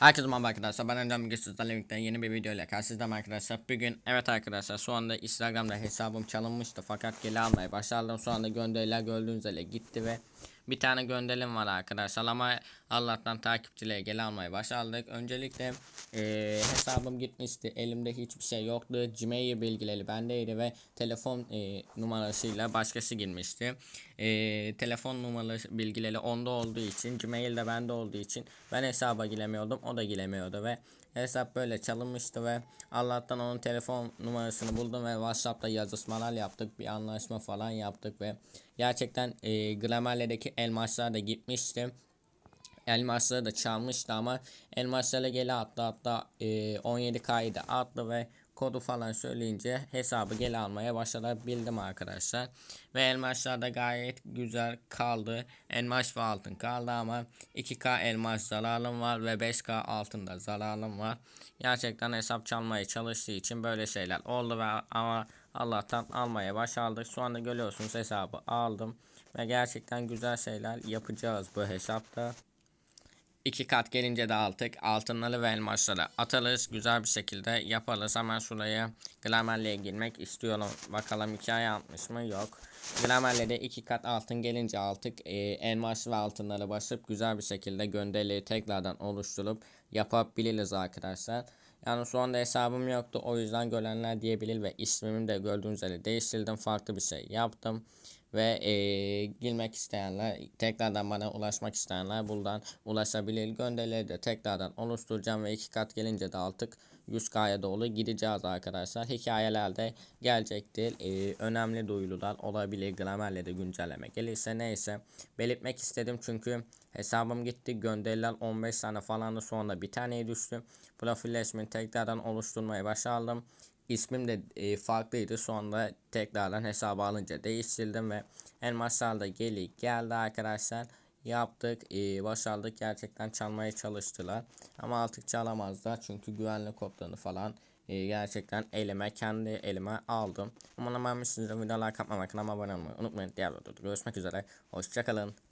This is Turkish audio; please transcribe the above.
Herkese merhaba arkadaşlar ben Öncem Bilgisiz'den Link'ten yeni bir video ile karşınızdayım arkadaşlar Bugün evet arkadaşlar şu anda Instagram'da hesabım çalınmıştı fakat geri almaya başardım Şu anda gönderiler gördüğünüz üzere gitti ve bir tane gönderim var arkadaşlar ama Allah'tan takipçileri gel almayı başardık. Öncelikle e, hesabım gitmişti. Elimde hiçbir şey yoktu. Gmail bilgileri bendeydi ve telefon e, numarasıyla başkası girmişti. E, telefon numarası bilgileri onda olduğu için Gmail de bende olduğu için ben hesaba giremiyordum. O da giremiyordu ve Hesap böyle çalınmıştı ve Allah'tan onun telefon numarasını buldum ve WhatsApp'ta yazışmalar yaptık. Bir anlaşma falan yaptık ve gerçekten e, Glamer'ledeki elmaslar da gitmişti. Elmasları da çalmıştı ama elmasları geri attı hatta e, 17K'yı da attı ve kodu falan söyleyince hesabı geri almaya başarabildim arkadaşlar. Ve elmaslar da gayet güzel kaldı. Elmas ve altın kaldı ama 2K elmas zararım var ve 5K altında zararım var. Gerçekten hesap çalmaya çalıştığı için böyle şeyler oldu ve ama Allah'tan almaya başardık. Şu anda görüyorsunuz hesabı aldım ve gerçekten güzel şeyler yapacağız bu hesapta. İki kat gelince de altık Altınları ve elmasları atalız. Güzel bir şekilde yaparız. Hemen şuraya glamerliğe girmek istiyorum. Bakalım hikaye atmış mı? Yok. Glamerle de iki kat altın gelince altık E, elmas ve altınları basıp güzel bir şekilde gönderileri tekrardan oluşturup yapabiliriz arkadaşlar. Yani şu anda hesabım yoktu. O yüzden görenler diyebilir ve ismimi de gördüğünüz üzere değiştirdim. Farklı bir şey yaptım. Ve e, girmek isteyenler, tekrardan bana ulaşmak isteyenler buradan ulaşabilir. Gönderileri de tekrardan oluşturacağım ve iki kat gelince de artık 100K'ya doğru gideceğiz arkadaşlar. Hikayelerde gelecektir. Ee, önemli duyulular olabilir. gramerle de güncelleme gelirse neyse. Belirtmek istedim çünkü hesabım gitti. Gönderiler 15 tane falan da sonra bir taneye düştü. Profilleşme tekrardan oluşturmayı başardım. İsmim de e, farklıydı. Sonra tekrardan hesabı alınca değiştirdim ve en masalda gelip geldi arkadaşlar. Yaptık, e, başardık. Gerçekten çalmaya çalıştılar. Ama artık çalamazlar çünkü güvenlik kodlarını falan e, gerçekten elime kendi elime aldım. Umarım beğenmişsinizdir. Videolar kapmamak için ama abone olmayı unutmayın. Diğer videoda görüşmek üzere. Hoşçakalın.